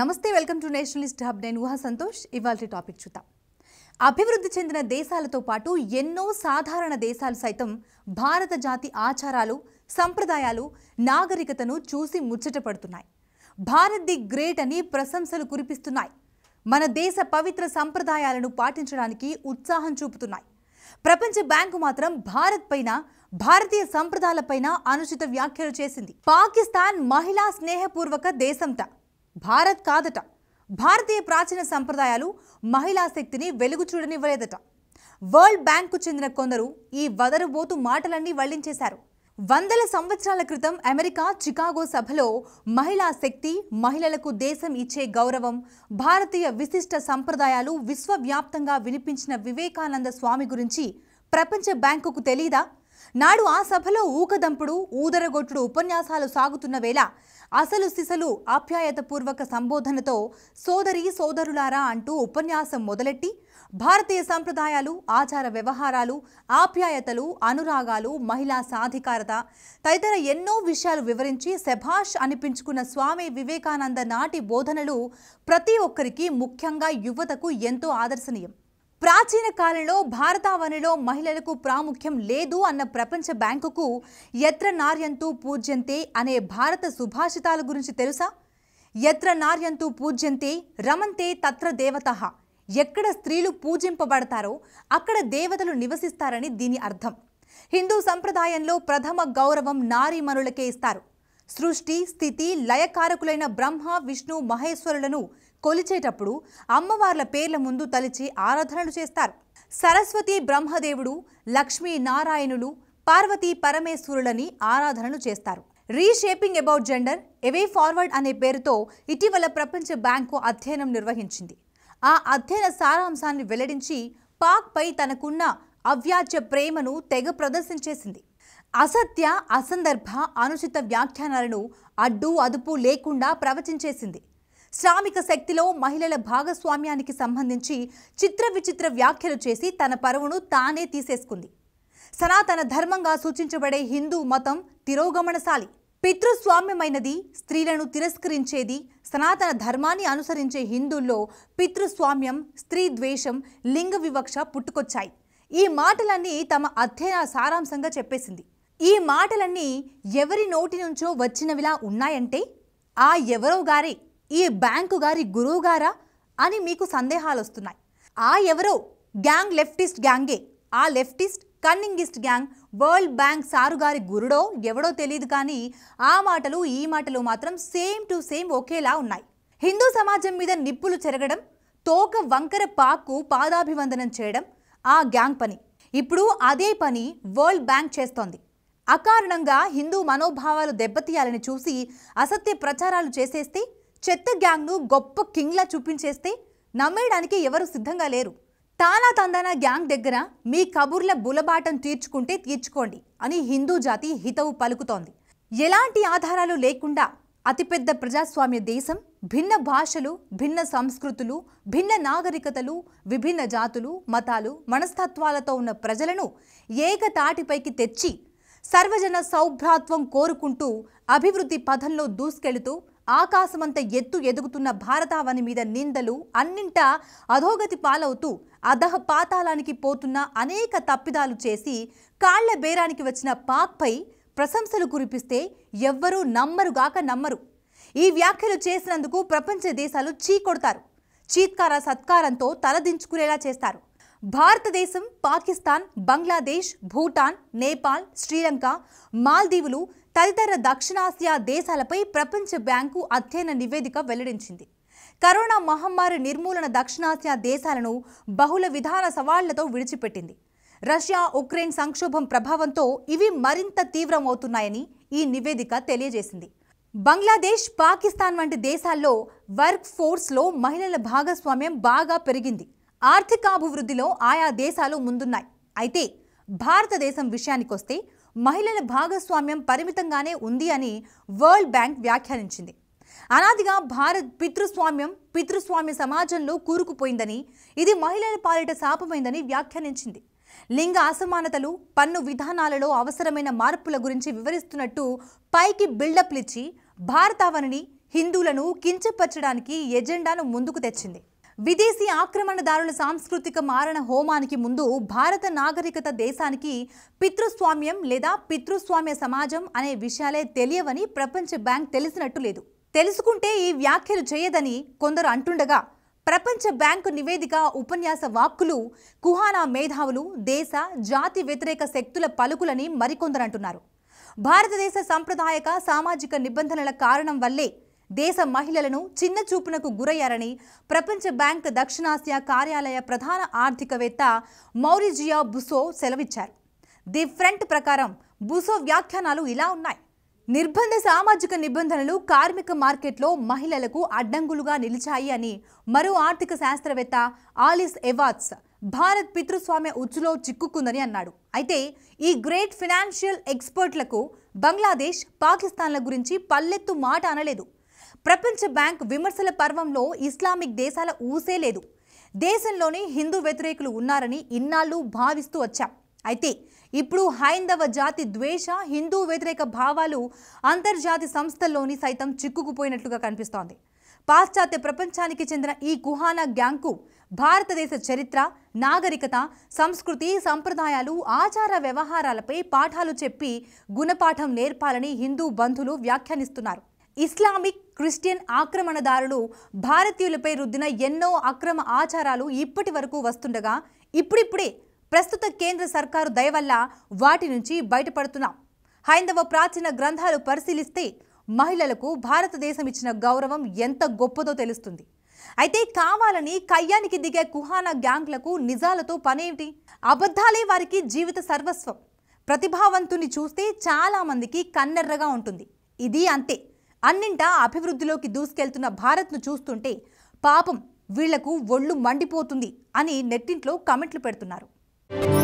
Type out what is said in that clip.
నమస్తే welcome to Nationalist hub నేను ఊహా సంతోష్ ఇవాళ టాపిక్ చూద్దాం అభివృద్ధి చెందిన దేశాలతో పాటు ఎన్నో సాధారణ దేశాలు సైతం భారత జాతి ఆచారాలు సంప్రదాయాలు నాగరికతను చూసి ముచ్చటపడుతున్నాయి భారత్ ది గ్రేట్ అని ప్రశంసలు కురిపిస్తున్నాయి మన దేశ పవిత్ర సంప్రదాయాలను పాటించడానికి ఉత్సాహం చూపుతున్నాయి ప్రపంచ బ్యాంకు మాత్రం భారత్ పైన భారతీయ సంప్రదాయాలపైన అనుచిత వ్యాఖ్యలు చేసింది పాకిస్తాన్ మహిళా స్నేహపూర్వక దేశంతా భారత్ కాదట భారతీయ ప్రాచీన సంప్రదాయాలు మహిళా శక్తిని వెలుగు చూడనివ్వలేదట వరల్డ్ బ్యాంక్కు చెందిన కొందరు ఈ వదరుబోతు మాటలన్నీ వల్లించేశారు వందల సంవత్సరాల క్రితం అమెరికా చికాగో సభలో మహిళా శక్తి మహిళలకు దేశం ఇచ్చే గౌరవం భారతీయ విశిష్ట సంప్రదాయాలు విశ్వవ్యాప్తంగా వినిపించిన వివేకానంద స్వామి గురించి ప్రపంచ బ్యాంకుకు తెలీదా నాడు ఆ సభలో ఊకదంపుడు ఊదరగొట్టుడు ఉపన్యాసాలు సాగుతున్న వేళ అసలు సిసలు ఆప్యాయతపూర్వక సంబోధనతో సోదరి సోదరులారా అంటూ ఉపన్యాసం మొదలెట్టి భారతీయ సంప్రదాయాలు ఆచార వ్యవహారాలు ఆప్యాయతలు అనురాగాలు మహిళా సాధికారత తదితర ఎన్నో విషయాలు వివరించి శభాష్ అనిపించుకున్న స్వామి వివేకానంద నాటి బోధనలు ప్రతి ఒక్కరికి ముఖ్యంగా యువతకు ఎంతో ఆదర్శనీయం ప్రాచీన కాలంలో భారతావనిలో మహిళలకు ప్రాముఖ్యం లేదు అన్న ప్రపంచ బ్యాంకుకు ఎత్ర నార్యంతు పూజ్యంతే అనే భారత సుభాషితాల గురించి తెలుసా ఎత్ర నార్యంతు పూజ్యంతే రమంతే తత్ర దేవత ఎక్కడ స్త్రీలు పూజింపబడతారో అక్కడ దేవతలు నివసిస్తారని దీని అర్థం హిందూ సంప్రదాయంలో ప్రథమ గౌరవం నారీమనులకే ఇస్తారు సృష్టి స్థితి లయకారకులైన బ్రహ్మ విష్ణు మహేశ్వరులను కొలిచేటప్పుడు అమ్మవార్ల పేర్ల ముందు తలిచి ఆరాధనలు చేస్తారు సరస్వతి బ్రహ్మదేవుడు లక్ష్మీ నారాయణులు పార్వతీ పరమేశ్వరులని ఆరాధనలు చేస్తారు reshaping about gender a way forward అనే పేరుతో ఇటీవల ప్రపంచ బ్యాంకు అధ్యయనం నిర్వహించింది ఆ అధ్యయన సారాంశాన్ని వెల్లడించి పాక్పై తనకున్న అవ్యాజ్య ప్రేమను తెగ ప్రదర్శించేసింది అసత్య అసందర్భ అనుచిత వ్యాఖ్యానాలను అడ్డు అదుపు లేకుండా ప్రవచించేసింది శ్రామిక శక్తిలో మహిళల భాగస్వామ్యానికి సంబంధించి చిత్ర విచిత్ర వ్యాఖ్యలు చేసి తన పరువును తానే తీసేసుకుంది సనాతన ధర్మంగా సూచించబడే హిందూ మతం తిరోగమనశాలి పితృస్వామ్యమైనది స్త్రీలను తిరస్కరించేది సనాతన ధర్మాన్ని అనుసరించే హిందువుల్లో పితృస్వామ్యం స్త్రీ ద్వేషం లింగ వివక్ష పుట్టుకొచ్చాయి ఈ మాటలన్నీ తమ అధ్యయన సారాంశంగా చెప్పేసింది ఈ మాటలన్నీ ఎవరి నోటి నుంచో వచ్చినవిలా ఉన్నాయంటే ఆ ఎవరో గారే ఈ బ్యాంకు గారి గురువుగారా అని మీకు సందేహాలు వస్తున్నాయి ఆ ఎవరో గ్యాంగ్ లెఫ్టిస్ట్ గ్యాంగే ఆ లెఫ్టిస్ట్ కన్నింగిస్ట్ గ్యాంగ్ వరల్డ్ బ్యాంక్ సారు గారి గురుడో ఎవడో తెలియదు కానీ ఆ మాటలు ఈ మాటలు మాత్రం సేమ్ టు సేమ్ ఒకేలా ఉన్నాయి హిందూ సమాజం మీద నిప్పులు చెరగడం తోక వంకర పాకు పాదాభివందనం చేయడం ఆ గ్యాంగ్ పని ఇప్పుడు అదే పని వరల్డ్ బ్యాంక్ చేస్తోంది అకారణంగా హిందూ మనోభావాలు దెబ్బతీయాలని చూసి అసత్య ప్రచారాలు చేసేస్తే చెత్త గ్యాంగ్ను గొప్ప కింగ్లా చూపించేస్తే నమ్మేయడానికి ఎవరు సిద్ధంగా లేరు తానా తందానా గ్యాంగ్ దగ్గర మీ కబుర్ల బులబాటం తీర్చుకుంటే తీర్చుకోండి అని హిందూ జాతి హితవు పలుకుతోంది ఎలాంటి ఆధారాలు లేకుండా అతిపెద్ద ప్రజాస్వామ్య దేశం భిన్న భాషలు భిన్న సంస్కృతులు భిన్న నాగరికతలు విభిన్న జాతులు మతాలు మనస్తత్వాలతో ఉన్న ప్రజలను ఏకతాటిపైకి తెచ్చి సర్వజన సౌభ్రాత్వం కోరుకుంటూ అభివృద్ధి పథంలో దూసుకెళుతూ ఆకాశమంత ఎత్తు ఎదుగుతున్న భారతావని మీద నిందలు అన్నింటా అధోగతి పాలవుతూ అధహ పాతాళానికి పోతున్న అనేక తప్పిదాలు చేసి కాళ్ల బేరానికి వచ్చిన పాక్పై ప్రశంసలు కురిపిస్తే ఎవ్వరూ నమ్మరుగాక నమ్మరు ఈ వ్యాఖ్యలు చేసినందుకు ప్రపంచ దేశాలు చీకొడతారు చీత్కార సత్కారంతో తలదించుకునేలా చేస్తారు భారతదేశం పాకిస్తాన్ బంగ్లాదేశ్ భూటాన్ నేపాల్ శ్రీలంక మాల్దీవులు తదితర దక్షిణాసియా దేశాలపై ప్రపంచ బ్యాంకు అధ్యయన నివేదిక వెల్లడించింది కరోనా మహమ్మారి నిర్మూలన దక్షిణాసియా దేశాలను బహుళ విధాన సవాళ్లతో విడిచిపెట్టింది రష్యా ఉక్రెయిన్ సంక్షోభం ప్రభావంతో ఇవి మరింత తీవ్రమవుతున్నాయని ఈ నివేదిక తెలియజేసింది బంగ్లాదేశ్ పాకిస్తాన్ వంటి దేశాల్లో వర్క్ ఫోర్స్లో మహిళల భాగస్వామ్యం బాగా పెరిగింది ఆర్థికాభివృద్ధిలో ఆయా దేశాలు ముందున్నాయి అయితే భారతదేశం విషయానికొస్తే మహిళల భాగస్వామ్యం పరిమితంగానే ఉంది అని వరల్డ్ బ్యాంక్ వ్యాఖ్యానించింది అనాదిగా భారత్ పితృస్వామ్యం పితృస్వామ్య సమాజంలో కూరుకుపోయిందని ఇది మహిళల పాలిట శాపమైందని వ్యాఖ్యానించింది లింగ అసమానతలు పన్ను విధానాలలో అవసరమైన మార్పుల గురించి వివరిస్తున్నట్టు పైకి బిల్డప్లిచ్చి భారతావనిని హిందువులను కించపరచడానికి ఎజెండాను ముందుకు తెచ్చింది విదేశీ ఆక్రమణదారుల సాంస్కృతిక మారణ హోమానికి ముందు భారత నాగరికత దేశానికి పితృస్వామ్యం లేదా పితృస్వామ్య సమాజం అనే విషయాలే తెలియవని ప్రపంచ బ్యాంక్ తెలిసినట్టు లేదు తెలుసుకుంటే ఈ వ్యాఖ్యలు చేయదని కొందరు అంటుండగా ప్రపంచ బ్యాంకు నివేదిక ఉపన్యాస వాక్కులు కుహానా మేధావులు దేశ జాతి వ్యతిరేక శక్తుల పలుకులని మరికొందరు అంటున్నారు భారతదేశ సాంప్రదాయక సామాజిక నిబంధనల కారణం వల్లే దేశ మహిళలను చిన్న చూపునకు గురయ్యారని ప్రపంచ బ్యాంక్ దక్షిణాసియా కార్యాలయ ప్రధాన ఆర్థికవేత్త మౌరిజియా బుసో సెలవిచ్చారు ది ఫ్రంట్ ప్రకారం బుసో వ్యాఖ్యానాలు ఇలా ఉన్నాయి నిర్బంధ సామాజిక నిబంధనలు కార్మిక మార్కెట్లో మహిళలకు అడ్డంకులుగా నిలిచాయి అని మరో ఆర్థిక శాస్త్రవేత్త ఆలిస్ ఎవాత్స్ భారత్ పితృస్వామ్య ఉచ్చులో చిక్కుకుందని అన్నాడు అయితే ఈ గ్రేట్ ఫినాన్షియల్ ఎక్స్పర్ట్లకు బంగ్లాదేశ్ పాకిస్తాన్ల గురించి పల్లెత్తు మాట అనలేదు ప్రపంచ బ్యాంక్ విమర్శల పర్వంలో ఇస్లామిక్ దేశాల ఊసే లేదు దేశంలోనే హిందూ వ్యతిరేకులు ఉన్నారని ఇన్నాళ్ళు భావిస్తూ వచ్చాం అయితే ఇప్పుడు హైందవ జాతి ద్వేష హిందూ వ్యతిరేక భావాలు అంతర్జాతి సంస్థల్లోని సైతం చిక్కుకుపోయినట్లుగా కనిపిస్తోంది పాశ్చాత్య ప్రపంచానికి చెందిన ఈ గుహానా గ్యాంగ్కు భారతదేశ చరిత్ర నాగరికత సంస్కృతి సంప్రదాయాలు ఆచార వ్యవహారాలపై పాఠాలు చెప్పి గుణపాఠం నేర్పాలని హిందూ బంధులు వ్యాఖ్యానిస్తున్నారు ఇస్లామిక్ క్రిస్టియన్ ఆక్రమణదారులు భారతీయులపై రుద్దిన ఎన్నో అక్రమ ఆచారాలు ఇప్పటి వరకు వస్తుండగా ఇప్పుడిప్పుడే ప్రస్తుత కేంద్ర సర్కారు దయవల్ల వాటి నుంచి బయటపడుతున్నాం హైందవ ప్రాచీన గ్రంథాలు పరిశీలిస్తే మహిళలకు భారతదేశం ఇచ్చిన గౌరవం ఎంత గొప్పదో తెలుస్తుంది అయితే కావాలని కయ్యానికి దిగే కుహానా గ్యాంగ్లకు నిజాలతో పనేమిటి అబద్ధాలే వారికి జీవిత సర్వస్వం ప్రతిభావంతుని చూస్తే చాలామందికి కన్నెర్రగా ఉంటుంది ఇది అంతే అన్నింటా అభివృద్ధిలోకి దూసుకెళ్తున్న భారత్ను చూస్తుంటే పాపం వీళ్లకు ఒళ్ళు మండిపోతుంది అని నెట్టింట్లో కమెంట్లు పెడుతున్నారు